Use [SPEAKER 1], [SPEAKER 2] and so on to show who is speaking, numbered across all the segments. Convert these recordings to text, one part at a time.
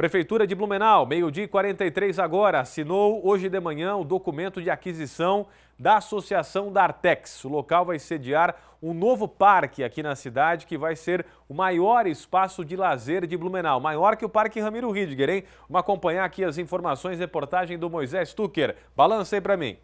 [SPEAKER 1] Prefeitura de Blumenau, meio-dia 43 agora, assinou hoje de manhã o documento de aquisição da Associação da Artex. O local vai sediar um novo parque aqui na cidade, que vai ser o maior espaço de lazer de Blumenau, maior que o Parque Ramiro Ridger, hein? Vamos acompanhar aqui as informações, reportagem do Moisés Tucker. Balança aí para mim.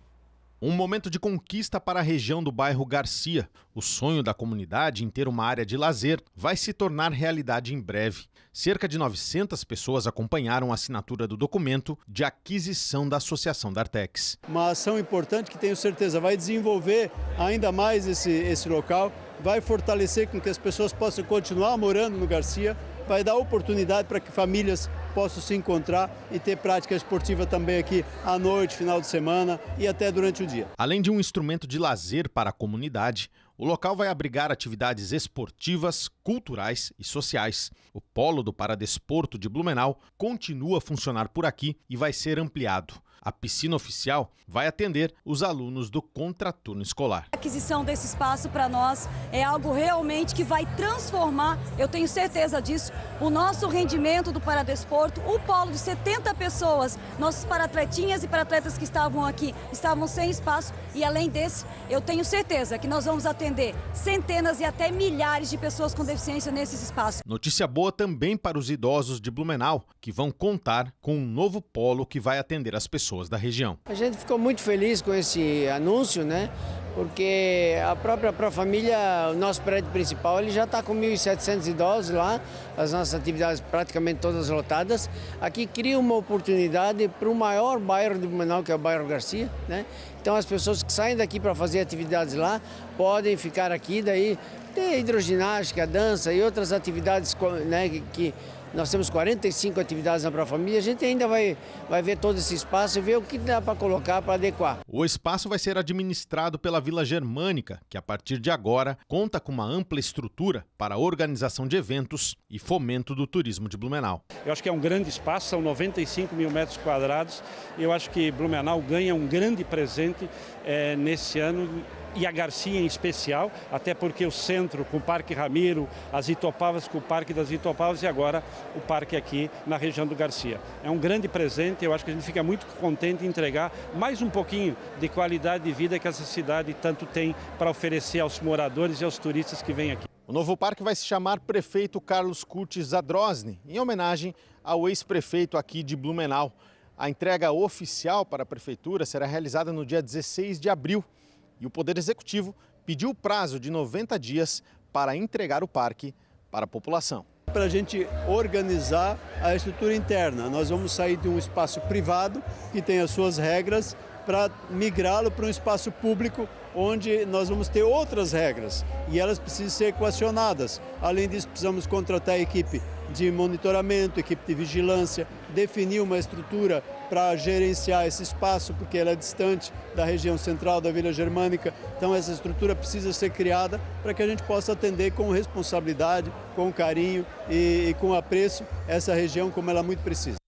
[SPEAKER 1] Um momento de conquista para a região do bairro Garcia. O sonho da comunidade em ter uma área de lazer vai se tornar realidade em breve. Cerca de 900 pessoas acompanharam a assinatura do documento de aquisição da Associação da Artex.
[SPEAKER 2] Uma ação importante que tenho certeza vai desenvolver ainda mais esse, esse local, vai fortalecer com que as pessoas possam continuar morando no Garcia, vai dar oportunidade para que famílias possam se encontrar e ter prática esportiva também aqui à noite, final de semana e até
[SPEAKER 1] durante o dia. Além de um instrumento de lazer para a comunidade, o local vai abrigar atividades esportivas, culturais e sociais. O Polo do Paradesporto de Blumenau continua a funcionar por aqui e vai ser ampliado. A piscina oficial vai atender os alunos do contraturno escolar. A
[SPEAKER 3] aquisição desse espaço para nós é algo realmente que vai transformar, eu tenho certeza disso, o nosso rendimento do paradesporto. O polo de 70 pessoas, nossos paratletinhas e paratletas que estavam aqui, estavam sem espaço e além desse, eu tenho certeza que nós vamos atender atender centenas e até milhares de pessoas com deficiência nesses espaços.
[SPEAKER 1] Notícia boa também para os idosos de Blumenau, que vão contar com um novo polo que vai atender as pessoas da região.
[SPEAKER 4] A gente ficou muito feliz com esse anúncio, né? porque a própria família o nosso prédio principal, ele já está com 1.700 idosos lá, as nossas atividades praticamente todas lotadas. Aqui cria uma oportunidade para o maior bairro de Manaus, que é o bairro Garcia, né? Então as pessoas que saem daqui para fazer atividades lá podem ficar aqui, daí ter hidroginástica, dança e outras atividades né, que nós temos 45 atividades na Pró-Família, a gente ainda vai, vai ver todo esse espaço e ver o que dá para colocar para adequar.
[SPEAKER 1] O espaço vai ser administrado pela Vila Germânica, que a partir de agora conta com uma ampla estrutura para organização de eventos e fomento do turismo de Blumenau.
[SPEAKER 5] Eu acho que é um grande espaço, são 95 mil metros quadrados. Eu acho que Blumenau ganha um grande presente é, nesse ano e a Garcia em especial, até porque o centro com o Parque Ramiro, as Itopavas com o Parque das Itopavas e agora o parque aqui na região do Garcia. É um grande presente, eu acho que a gente fica muito contente em entregar mais um pouquinho de qualidade de vida que essa cidade tanto tem para oferecer aos moradores e aos turistas que vêm aqui.
[SPEAKER 1] O novo parque vai se chamar Prefeito Carlos Curtis Zadrosny, em homenagem ao ex-prefeito aqui de Blumenau. A entrega oficial para a prefeitura será realizada no dia 16 de abril e o Poder Executivo pediu o prazo de 90 dias para entregar o parque para a população. Para a gente organizar a estrutura
[SPEAKER 2] interna, nós vamos sair de um espaço privado que tem as suas regras para migrá-lo para um espaço público onde nós vamos ter outras regras e elas precisam ser equacionadas. Além disso, precisamos contratar a equipe de monitoramento, equipe de vigilância, definir uma estrutura para gerenciar esse espaço, porque ela é distante da região central da Vila Germânica. Então, essa estrutura precisa ser criada para que a gente possa atender com responsabilidade, com carinho e, e com apreço essa região como ela muito precisa.